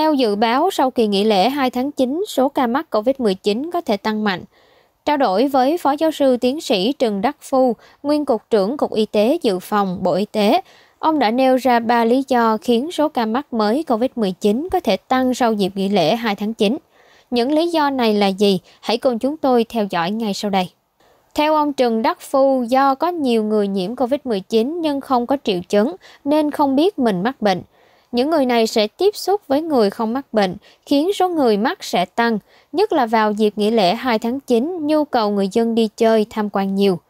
Theo dự báo, sau kỳ nghỉ lễ 2 tháng 9, số ca mắc COVID-19 có thể tăng mạnh. Trao đổi với Phó Giáo sư Tiến sĩ Trần Đắc Phu, Nguyên Cục trưởng Cục Y tế Dự phòng Bộ Y tế, ông đã nêu ra 3 lý do khiến số ca mắc mới COVID-19 có thể tăng sau dịp nghỉ lễ 2 tháng 9. Những lý do này là gì? Hãy cùng chúng tôi theo dõi ngay sau đây. Theo ông Trần Đắc Phu, do có nhiều người nhiễm COVID-19 nhưng không có triệu chứng nên không biết mình mắc bệnh những người này sẽ tiếp xúc với người không mắc bệnh, khiến số người mắc sẽ tăng, nhất là vào dịp nghỉ lễ 2 tháng 9, nhu cầu người dân đi chơi tham quan nhiều.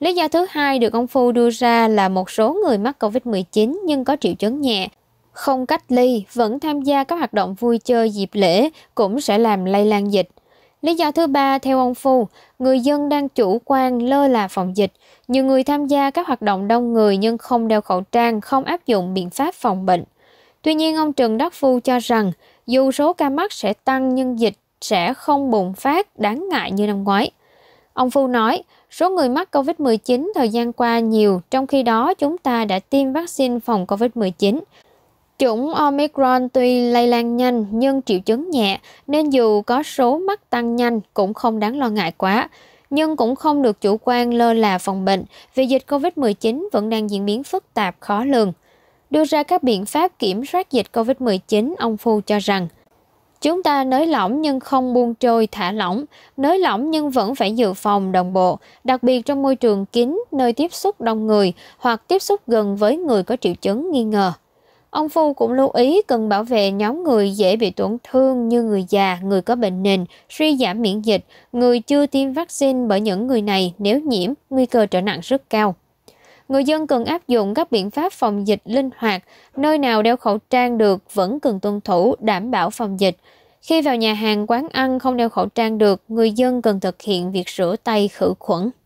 Lý do thứ hai được ông Phu đưa ra là một số người mắc COVID-19 nhưng có triệu chứng nhẹ, không cách ly, vẫn tham gia các hoạt động vui chơi dịp lễ cũng sẽ làm lây lan dịch. Lý do thứ ba, theo ông Phu, người dân đang chủ quan lơ là phòng dịch. Nhiều người tham gia các hoạt động đông người nhưng không đeo khẩu trang, không áp dụng biện pháp phòng bệnh. Tuy nhiên, ông Trần Đắc Phu cho rằng dù số ca mắc sẽ tăng nhưng dịch sẽ không bùng phát đáng ngại như năm ngoái. Ông Phu nói, số người mắc COVID-19 thời gian qua nhiều, trong khi đó chúng ta đã tiêm vaccine phòng COVID-19. Chủng Omicron tuy lây lan nhanh nhưng triệu chứng nhẹ, nên dù có số mắc tăng nhanh cũng không đáng lo ngại quá. Nhưng cũng không được chủ quan lơ là phòng bệnh, vì dịch COVID-19 vẫn đang diễn biến phức tạp khó lường đưa ra các biện pháp kiểm soát dịch covid 19 ông phu cho rằng Chúng ta nới lỏng nhưng không buông trôi thả lỏng, nới lỏng nhưng vẫn phải dự phòng đồng bộ, đặc biệt trong môi trường kín nơi tiếp xúc đông người hoặc tiếp xúc gần với người có triệu chứng nghi ngờ. Ông Phu cũng lưu ý cần bảo vệ nhóm người dễ bị tổn thương như người già, người có bệnh nền, suy giảm miễn dịch, người chưa tiêm vaccine bởi những người này nếu nhiễm, nguy cơ trở nặng rất cao người dân cần áp dụng các biện pháp phòng dịch linh hoạt, nơi nào đeo khẩu trang được vẫn cần tuân thủ đảm bảo phòng dịch. Khi vào nhà hàng quán ăn không đeo khẩu trang được, người dân cần thực hiện việc rửa tay khử khuẩn.